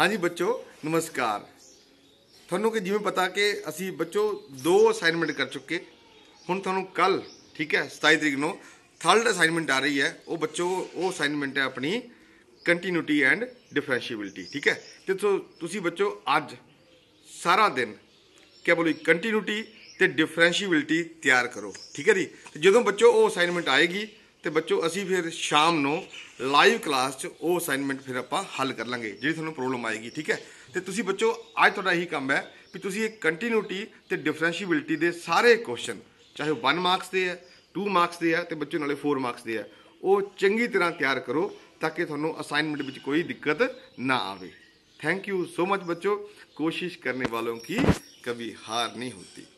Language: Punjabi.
ਹਾਂਜੀ ਬੱਚੋ ਨਮਸਕਾਰ ਤੁਹਾਨੂੰ ਕਿ ਜਿਵੇਂ ਪਤਾ ਕਿ ਅਸੀਂ ਬੱਚੋ ਦੋ ਅਸਾਈਨਮੈਂਟ ਕਰ ਚੁੱਕੇ ਹੁਣ ਤੁਹਾਨੂੰ ਕੱਲ ਠੀਕ ਹੈ 27 ਤਰੀਕ ਨੂੰ ਥਰਡ ਅਸਾਈਨਮੈਂਟ ਆ ਰਹੀ ਹੈ ਉਹ ਬੱਚੋ ਉਹ ਅਸਾਈਨਮੈਂਟ ਹੈ ਆਪਣੀ ਕੰਟੀਨਿਊਟੀ ਐਂਡ ਡਿਫਰੈਂਸ਼ੀਬਿਲਟੀ ਠੀਕ ਹੈ ਤੇ ਤੁਸੀਂ ਬੱਚੋ ਅੱਜ ਸਾਰਾ ਦਿਨ ਕਿਆ ਬੋਲੀ ਕੰਟੀਨਿਊਟੀ ਤੇ ਡਿਫਰੈਂਸ਼ੀਬਿਲਟੀ ਤਿਆਰ ਕਰੋ ਠੀਕ ਹੈ ਜੀ ਜਦੋਂ ਬੱਚੋ ਉਹ ਅਸਾਈਨਮੈਂਟ ਆਏਗੀ ਤੇ ਬੱਚੋ ਅਸੀਂ ਫਿਰ ਸ਼ਾਮ ਨੂੰ ਲਾਈਵ ਕਲਾਸ 'ਚ ਉਹ ਅਸਾਈਨਮੈਂਟ ਫਿਰ ਆਪਾਂ ਹੱਲ ਕਰ ਲਾਂਗੇ ਜਿਹੜੀ ਤੁਹਾਨੂੰ ਪ੍ਰੋਬਲਮ ਆਏਗੀ ਠੀਕ ਹੈ ਤੇ ਤੁਸੀਂ ਬੱਚੋ ਅੱਜ ਤੁਹਾਡਾ ਇਹੀ ਕੰਮ ਹੈ ਕਿ ਤੁਸੀਂ ਇਹ ਕੰਟੀਨਿਊਟੀ ਤੇ ਡਿਫਰੈਂਸ਼ੀਬਿਲਟੀ ਦੇ ਸਾਰੇ ਕੁਐਸਚਨ ਚਾਹੇ ਉਹ 1 ਮਾਰਕਸ ਦੇ ਆ 2 ਮਾਰਕਸ ਦੇ ਆ ਤੇ ਬੱਚੋ ਨਾਲੇ 4 ਮਾਰਕਸ ਦੇ ਆ ਉਹ ਚੰਗੀ ਤਰ੍ਹਾਂ ਤਿਆਰ ਕਰੋ ਤਾਂ ਕਿ ਤੁਹਾਨੂੰ ਅਸਾਈਨਮੈਂਟ ਵਿੱਚ ਕੋਈ ਦਿੱਕਤ ਨਾ ਆਵੇ ਥੈਂਕ ਯੂ ਸੋ ਮਚ ਬੱਚੋ ਕੋਸ਼ਿਸ਼ ਕਰਨ ਵਾਲੋਂ ਕੀ ਕبھی ਹਾਰ ਨਹੀਂ ਹੁੰਦੀ